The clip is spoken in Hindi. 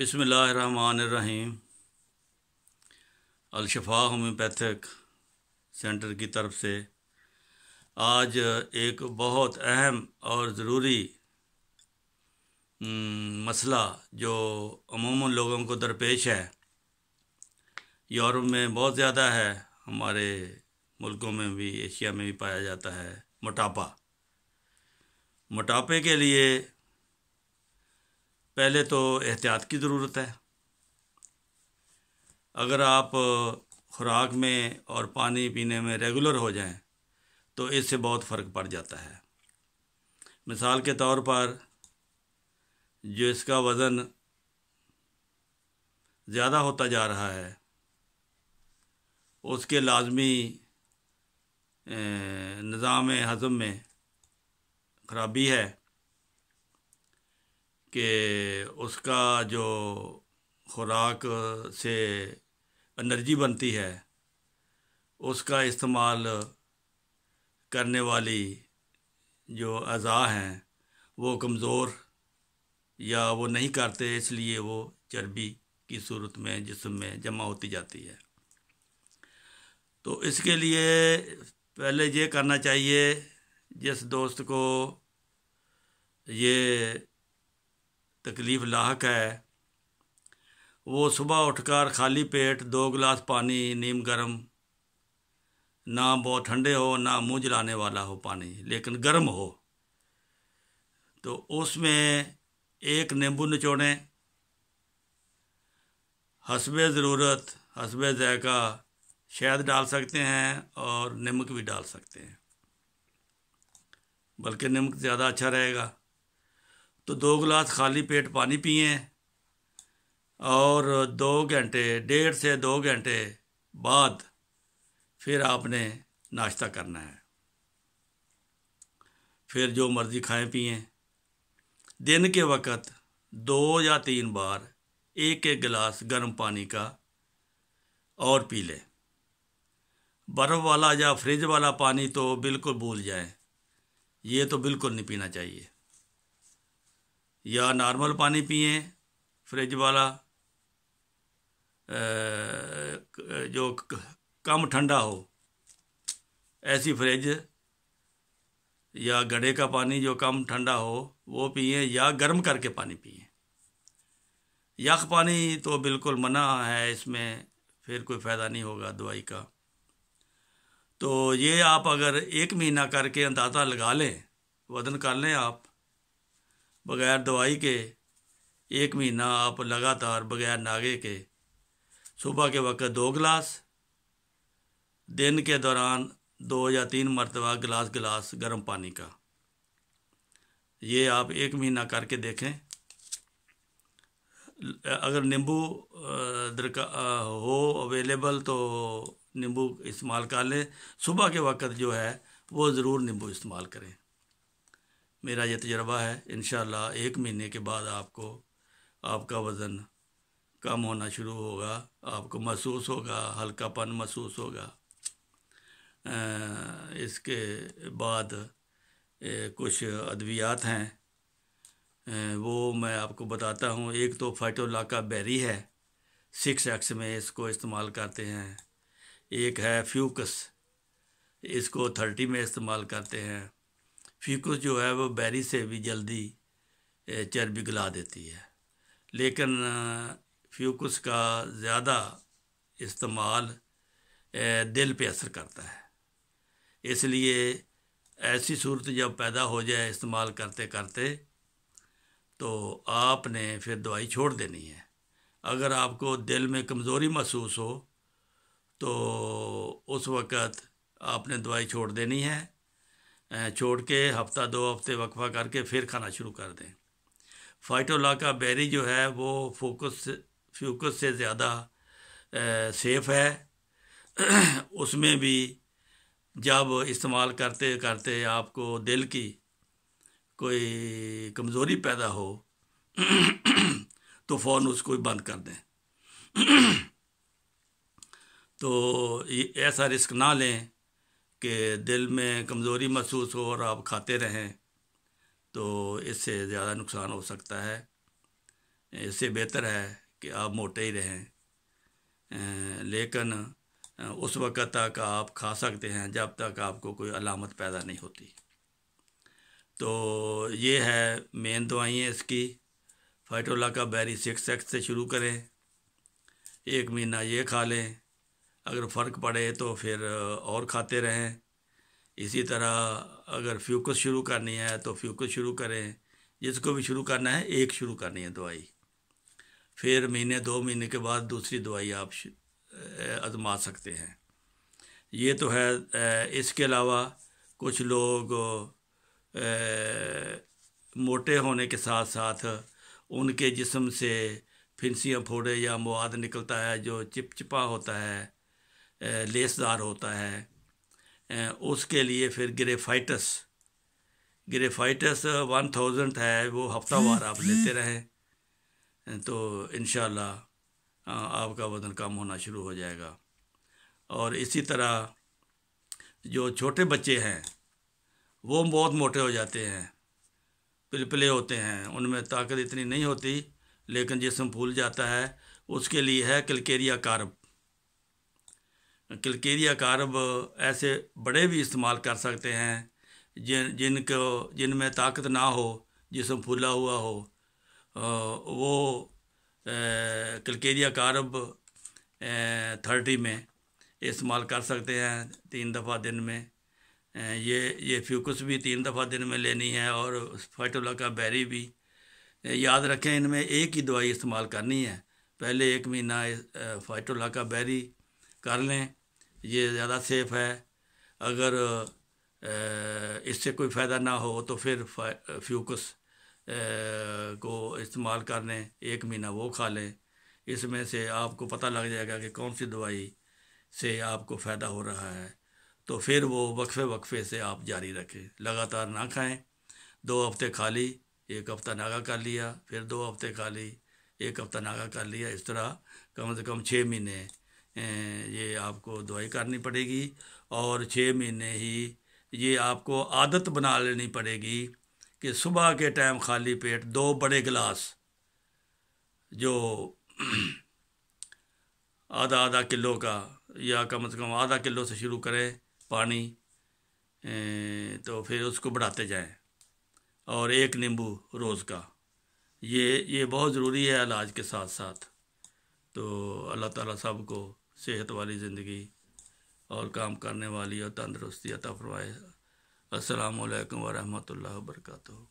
बिसमीम अलशफा होम्योपैथिक सेंटर की तरफ से आज एक बहुत अहम और ज़रूरी हम्म, मसला जो अमूमन लोगों को दरपेश है यूरोप में बहुत ज़्यादा है हमारे मुल्कों में भी एशिया में भी पाया जाता है मोटापा मोटापे के लिए पहले तो एहतियात की ज़रूरत है अगर आप खुराक में और पानी पीने में रेगुलर हो जाएं तो इससे बहुत फ़र्क पड़ जाता है मिसाल के तौर पर जो इसका वज़न ज़्यादा होता जा रहा है उसके लाजमी निज़ाम हज़म में ख़राबी है कि उसका जो खुराक से एनर्जी बनती है उसका इस्तेमाल करने वाली जो अज़ा हैं वो कमज़ोर या वो नहीं करते इसलिए वो चर्बी की सूरत में जिसम में जमा होती जाती है तो इसके लिए पहले ये करना चाहिए जिस दोस्त को ये तकलीफ़ लाक है वो सुबह उठकर खाली पेट दो गिलास पानी नीम गर्म ना बहुत ठंडे हो ना मुँह जलाने वाला हो पानी लेकिन गर्म हो तो उसमें एक नींबू निचोड़ें हसबे ज़रूरत हसबे ज़ायका शहद डाल सकते हैं और नमक भी डाल सकते हैं बल्कि नमक ज़्यादा अच्छा रहेगा तो दो गिलास खाली पेट पानी पिए और दो घंटे डेढ़ से दो घंटे बाद फिर आपने नाश्ता करना है फिर जो मर्ज़ी खाएं पिए दिन के वक़्त दो या तीन बार एक एक गिलास गर्म पानी का और पी लें बर्फ़ वाला या फ्रिज वाला पानी तो बिल्कुल भूल जाएं ये तो बिल्कुल नहीं पीना चाहिए या नॉर्मल पानी पिए फ्रिज वाला जो कम ठंडा हो ऐसी फ्रिज या गड़े का पानी जो कम ठंडा हो वो पिए या गर्म करके पानी पिए यख पानी तो बिल्कुल मना है इसमें फिर कोई फ़ायदा नहीं होगा दवाई का तो ये आप अगर एक महीना करके अंदाज़ा लगा लें वज़न कर लें आप बगैर दवाई के एक महीना आप लगातार बगैर नागे के सुबह के वक्त दो गिलास दिन के दौरान दो या तीन मरतबा गिलास गिलास गर्म पानी का ये आप एक महीना करके देखें अगर नींबू दरका हो अवेलेबल तो नींबू इस्तेमाल कर लें सुबह के वक्त जो है वो ज़रूर नींबू इस्तेमाल करें मेरा ये तजर्बा है इन एक महीने के बाद आपको आपका वज़न कम होना शुरू होगा आपको महसूस होगा हल्कापन महसूस होगा इसके बाद कुछ अद्वियात हैं वो मैं आपको बताता हूँ एक तो फाइटोलाका बेरी है सिक्स एक्स में इसको इस्तेमाल करते हैं एक है फ्यूकस इसको थर्टी में इस्तेमाल करते हैं फीकस जो है वो बैरी से भी जल्दी चर्बी गला देती है लेकिन फ्यूकस का ज़्यादा इस्तेमाल दिल पे असर करता है इसलिए ऐसी सूरत जब पैदा हो जाए इस्तेमाल करते करते तो आपने फिर दवाई छोड़ देनी है अगर आपको दिल में कमज़ोरी महसूस हो तो उस वक़्त आपने दवाई छोड़ देनी है छोड़ के हफ्ता दो हफ्ते वक्फा करके फिर खाना शुरू कर दें फाइटोला का बेरी जो है वो फोकस फ्यूकस से ज़्यादा सेफ़ है उसमें भी जब इस्तेमाल करते करते आपको दिल की कोई कमज़ोरी पैदा हो तो फ़ौर उसको बंद कर दें तो ऐसा रिस्क ना लें कि दिल में कमज़ोरी महसूस हो और आप खाते रहें तो इससे ज़्यादा नुकसान हो सकता है इससे बेहतर है कि आप मोटे ही रहें लेकिन उस वक़्त तक आप खा सकते हैं जब तक आपको कोई अलामत पैदा नहीं होती तो ये है मेन दवाइयाँ इसकी फाइटोला का बैरी सिक्स एक्स से शुरू करें एक महीना ये खा लें अगर फ़र्क पड़े तो फिर और खाते रहें इसी तरह अगर फ्यूकस शुरू करनी है तो फ्यूकस शुरू करें जिसको भी शुरू करना है एक शुरू करनी है दवाई फिर महीने दो महीने के बाद दूसरी दवाई आप आजमा सकते हैं ये तो है इसके अलावा कुछ लोग मोटे होने के साथ साथ उनके जिसम से फिंसियाँ फोड़े या मवाद निकलता है जो चिपचिपा होता है लेसदार होता है उसके लिए फिर ग्रेफाइटस ग्रेफाइटस वन थाउजेंड है वो हफ्ता वार आप लेते रहें तो इन आपका वज़न कम होना शुरू हो जाएगा और इसी तरह जो छोटे बच्चे हैं वो बहुत मोटे हो जाते हैं पिलपिले होते हैं उनमें ताकत इतनी नहीं होती लेकिन जिसम फूल जाता है उसके लिए है कलकेरिया कार्ब कलकेरिया कारब ऐसे बड़े भी इस्तेमाल कर सकते हैं जिन जिनको जिनमें ताकत ना हो जिसम फूला हुआ हो आ, वो कलकेरिया कारब थर्टी में इस्तेमाल कर सकते हैं तीन दफ़ा दिन में ये ये फ्यूकस भी तीन दफ़ा दिन में लेनी है और फाइटोला का बैरी भी याद रखें इनमें एक ही दवाई इस्तेमाल करनी है पहले एक महीना फाइटोला का बैरी कर लें ये ज़्यादा सेफ है अगर इससे कोई फ़ायदा ना हो तो फिर फ्यूकस को इस्तेमाल कर लें एक महीना वो खा लें इसमें से आपको पता लग जाएगा कि कौन सी दवाई से आपको फ़ायदा हो रहा है तो फिर वो वक्फे वक्फे से आप जारी रखें लगातार ना खाएं दो हफ्ते खा ली एक हफ्ता नागा कर लिया फिर दो हफ्ते खा ली एक हफ्ता नागा कर लिया इस तरह कम से कम छः महीने ये आपको दवाई करनी पड़ेगी और छः महीने ही ये आपको आदत बना लेनी पड़ेगी कि सुबह के टाइम खाली पेट दो बड़े गिलास जो आधा आधा किलो का या कम से कम आधा किलो से शुरू करें पानी तो फिर उसको बढ़ाते जाएं और एक नींबू रोज़ का ये ये बहुत ज़रूरी है इलाज के साथ साथ तो अल्लाह ताला को सेहत वाली ज़िंदगी और काम करने वाली और तंदरुस्ती अता फरमाए असलकम वरहमल वर्का